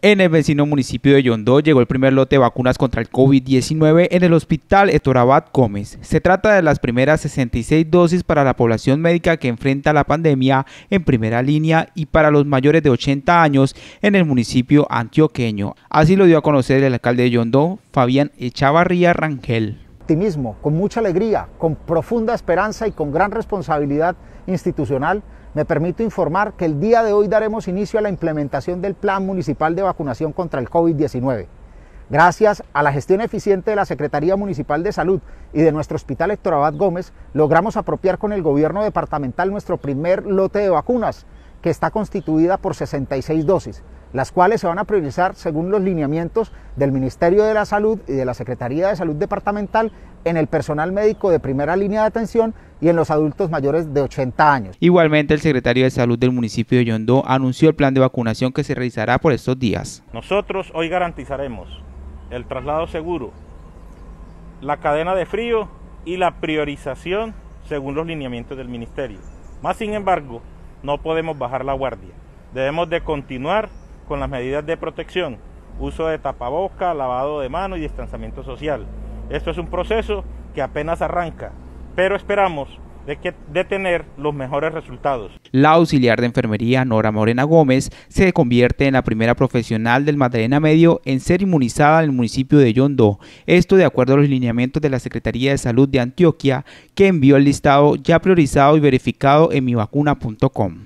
En el vecino municipio de Yondó llegó el primer lote de vacunas contra el COVID-19 en el hospital Etorabad Gómez. Se trata de las primeras 66 dosis para la población médica que enfrenta la pandemia en primera línea y para los mayores de 80 años en el municipio antioqueño. Así lo dio a conocer el alcalde de Yondó, Fabián Echavarría Rangel optimismo, con mucha alegría, con profunda esperanza y con gran responsabilidad institucional me permito informar que el día de hoy daremos inicio a la implementación del Plan Municipal de Vacunación contra el COVID-19. Gracias a la gestión eficiente de la Secretaría Municipal de Salud y de nuestro Hospital Héctor Abad Gómez, logramos apropiar con el gobierno departamental nuestro primer lote de vacunas, que está constituida por 66 dosis, las cuales se van a priorizar según los lineamientos del Ministerio de la Salud y de la Secretaría de Salud Departamental en el personal médico de primera línea de atención y en los adultos mayores de 80 años. Igualmente, el secretario de Salud del municipio de Yondó anunció el plan de vacunación que se realizará por estos días. Nosotros hoy garantizaremos el traslado seguro, la cadena de frío y la priorización según los lineamientos del ministerio. Más sin embargo, no podemos bajar la guardia. Debemos de continuar con las medidas de protección, uso de tapaboca, lavado de manos y distanciamiento social. Esto es un proceso que apenas arranca, pero esperamos de, tener los mejores resultados. La auxiliar de enfermería Nora Morena Gómez se convierte en la primera profesional del Madrena Medio en ser inmunizada en el municipio de Yondó, Esto de acuerdo a los lineamientos de la Secretaría de Salud de Antioquia, que envió el listado ya priorizado y verificado en mivacuna.com.